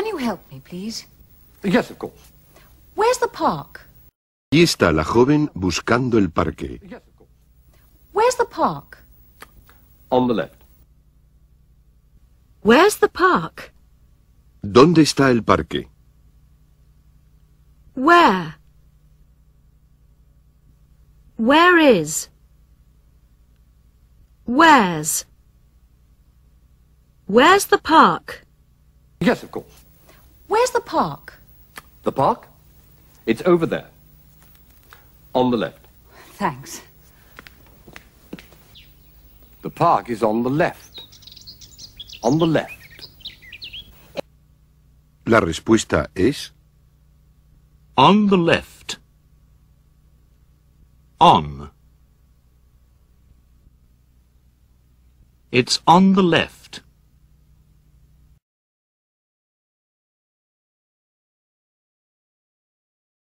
Can you help me, please? Yes, of course. Where's the park? Y está la joven buscando el parque. Yes, of course. Where's the park? On the left. Where's the park? ¿Dónde está el parque? Where? Where is? Where's? Where's the park? Yes, of course park? The park? It's over there. On the left. Thanks. The park is on the left. On the left. La respuesta es on the left. On. It's on the left.